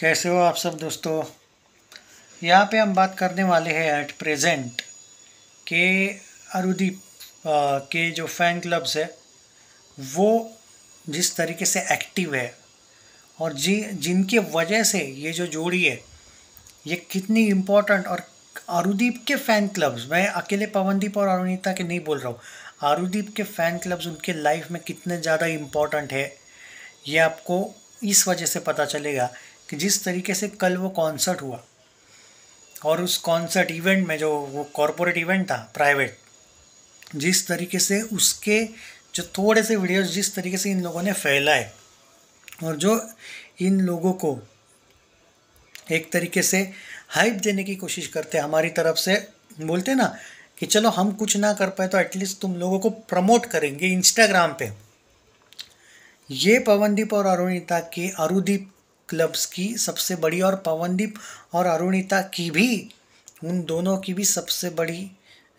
कैसे हो आप सब दोस्तों यहाँ पे हम बात करने वाले हैं एट प्रेजेंट के अरुदीप के जो फैन क्लब्स है वो जिस तरीके से एक्टिव है और जी जिनके वजह से ये जो जोड़ी है ये कितनी इम्पोर्टेंट और अरुदीप के फ़ैन क्लब्स मैं अकेले पवनदीप और अरुणिता के नहीं बोल रहा हूँ अरुदीप के फ़ैन क्लब्स उनके लाइफ में कितने ज़्यादा इम्पोर्टेंट है ये आपको इस वजह से पता चलेगा कि जिस तरीके से कल वो कॉन्सर्ट हुआ और उस कॉन्सर्ट इवेंट में जो वो कॉरपोरेट इवेंट था प्राइवेट जिस तरीके से उसके जो थोड़े से वीडियोज जिस तरीके से इन लोगों ने फैलाए और जो इन लोगों को एक तरीके से हाइप देने की कोशिश करते हमारी तरफ से बोलते ना कि चलो हम कुछ ना कर पाए तो एटलीस्ट तुम लोगों को प्रमोट करेंगे इंस्टाग्राम पे ये पवनदीप और अरुणिता की अरुदीप क्लब्स की सबसे बड़ी और पवनदीप और अरुणिता की भी उन दोनों की भी सबसे बड़ी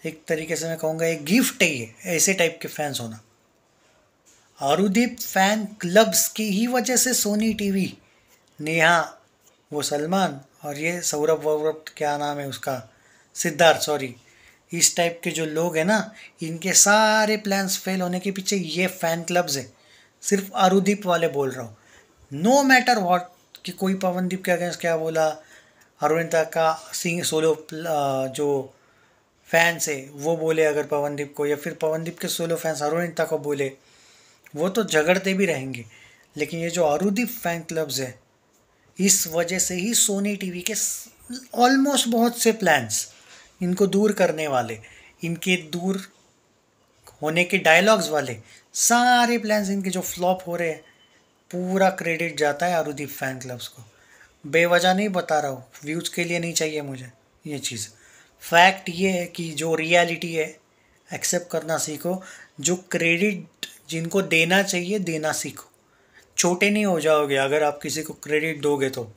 एक तरीके से मैं कहूँगा एक गिफ्ट है ये ऐसे टाइप के फैंस होना अरुदीप फैन क्लब्स की ही वजह से सोनी टीवी नेहा वो सलमान और ये सौरभ वौरभ क्या नाम है उसका सिद्धार्थ सॉरी इस टाइप के जो लोग हैं ना इनके सारे प्लान्स फेल होने के पीछे ये फ़ैन क्लब्स है सिर्फ अरुदीप वाले बोल रहा हूँ नो मैटर वॉट कि कोई पवनदीप के अगेंस्ट क्या बोला अरविंदा का सिंह सोलो जो फैंस है वो बोले अगर पवनदीप को या फिर पवनदीप के सोलो फैंस अरुणिता को बोले वो तो झगड़ते भी रहेंगे लेकिन ये जो अरुदीप फैन क्लब्स है इस वजह से ही सोनी टीवी के ऑलमोस्ट बहुत से प्लान्स इनको दूर करने वाले इनके दूर होने के डायलॉग्स वाले सारे प्लान्स इनके जो फ्लॉप हो रहे हैं पूरा क्रेडिट जाता है आरुदीप फैन क्लब्स को बेवजह नहीं बता रहा हूँ व्यूज़ के लिए नहीं चाहिए मुझे ये चीज़ फैक्ट ये है कि जो रियलिटी है एक्सेप्ट करना सीखो जो क्रेडिट जिनको देना चाहिए देना सीखो छोटे नहीं हो जाओगे अगर आप किसी को क्रेडिट दोगे तो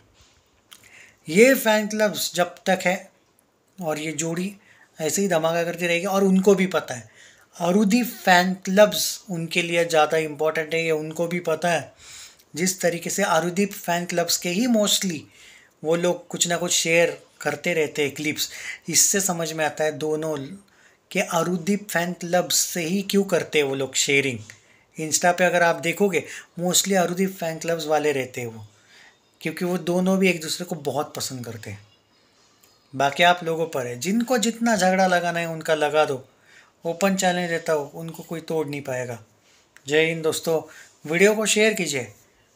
ये फैन क्लब्स जब तक है और ये जोड़ी ऐसे ही धमाका करती रहेगी और उनको भी पता है अरुदी फैन क्लब्स उनके लिए ज़्यादा इम्पोर्टेंट है ये उनको भी पता है जिस तरीके से आरुदीप फैन क्लब्स के ही मोस्टली वो लोग कुछ ना कुछ शेयर करते रहते हैं क्लिप्स इससे समझ में आता है दोनों के आरुदीप फैन क्लब्स से ही क्यों करते हैं वो लोग शेयरिंग इंस्टा पे अगर आप देखोगे मोस्टली आरुदीप फैन क्लब्स वाले रहते हैं वो क्योंकि वो दोनों भी एक दूसरे को बहुत पसंद करते हैं बाकी आप लोगों पर है जिनको जितना झगड़ा लगाना है उनका लगा दो ओपन चैलेंज देता हो उनको कोई तोड़ नहीं पाएगा जय हिंद दोस्तों वीडियो को शेयर कीजिए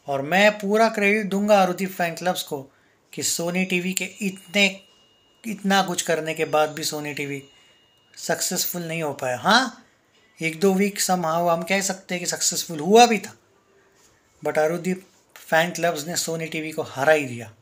और मैं पूरा क्रेडिट दूंगा आरुति फैन क्लब्स को कि सोनी टीवी के इतने इतना कुछ करने के बाद भी सोनी टीवी सक्सेसफुल नहीं हो पाया हाँ एक दो वीक सम हाउ हम कह सकते हैं कि सक्सेसफुल हुआ भी था बट आरुदीप फैन क्लब्स ने सोनी टीवी को हरा ही दिया